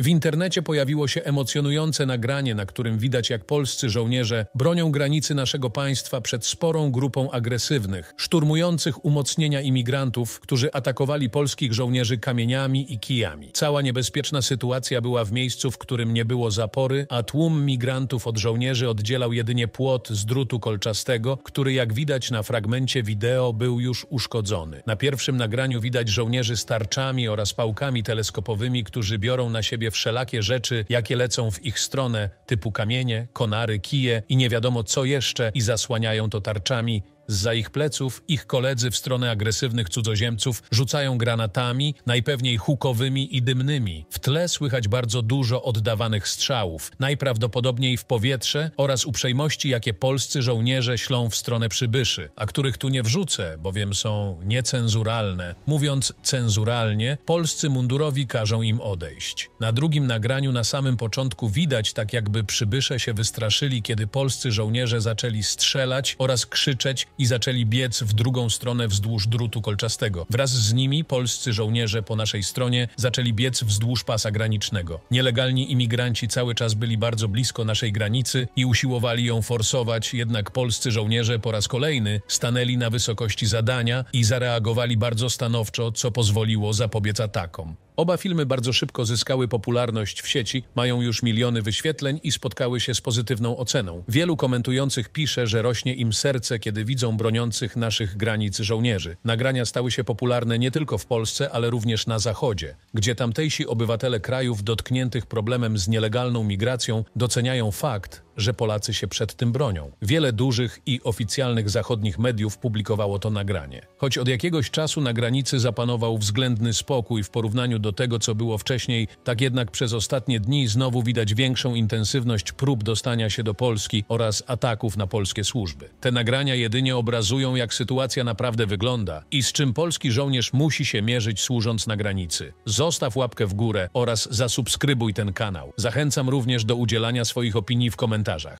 W internecie pojawiło się emocjonujące nagranie, na którym widać jak polscy żołnierze bronią granicy naszego państwa przed sporą grupą agresywnych, szturmujących umocnienia imigrantów, którzy atakowali polskich żołnierzy kamieniami i kijami. Cała niebezpieczna sytuacja była w miejscu, w którym nie było zapory, a tłum migrantów od żołnierzy oddzielał jedynie płot z drutu kolczastego, który jak widać na fragmencie wideo był już uszkodzony. Na pierwszym nagraniu widać żołnierzy z tarczami oraz pałkami teleskopowymi, którzy biorą na siebie sobie wszelakie rzeczy, jakie lecą w ich stronę, typu kamienie, konary, kije i nie wiadomo co jeszcze, i zasłaniają to tarczami za ich pleców ich koledzy w stronę agresywnych cudzoziemców rzucają granatami, najpewniej hukowymi i dymnymi. W tle słychać bardzo dużo oddawanych strzałów, najprawdopodobniej w powietrze oraz uprzejmości, jakie polscy żołnierze ślą w stronę przybyszy, a których tu nie wrzucę, bowiem są niecenzuralne. Mówiąc cenzuralnie, polscy mundurowi każą im odejść. Na drugim nagraniu na samym początku widać, tak jakby przybysze się wystraszyli, kiedy polscy żołnierze zaczęli strzelać oraz krzyczeć i zaczęli biec w drugą stronę wzdłuż drutu kolczastego. Wraz z nimi polscy żołnierze po naszej stronie zaczęli biec wzdłuż pasa granicznego. Nielegalni imigranci cały czas byli bardzo blisko naszej granicy i usiłowali ją forsować, jednak polscy żołnierze po raz kolejny stanęli na wysokości zadania i zareagowali bardzo stanowczo, co pozwoliło zapobiec atakom. Oba filmy bardzo szybko zyskały popularność w sieci, mają już miliony wyświetleń i spotkały się z pozytywną oceną. Wielu komentujących pisze, że rośnie im serce, kiedy widzą widzą broniących naszych granic żołnierzy. Nagrania stały się popularne nie tylko w Polsce, ale również na Zachodzie, gdzie tamtejsi obywatele krajów dotkniętych problemem z nielegalną migracją doceniają fakt, że Polacy się przed tym bronią. Wiele dużych i oficjalnych zachodnich mediów publikowało to nagranie. Choć od jakiegoś czasu na granicy zapanował względny spokój w porównaniu do tego, co było wcześniej, tak jednak przez ostatnie dni znowu widać większą intensywność prób dostania się do Polski oraz ataków na polskie służby. Te nagrania jedynie obrazują, jak sytuacja naprawdę wygląda i z czym polski żołnierz musi się mierzyć służąc na granicy. Zostaw łapkę w górę oraz zasubskrybuj ten kanał. Zachęcam również do udzielania swoich opinii w komentarzach komentarzach.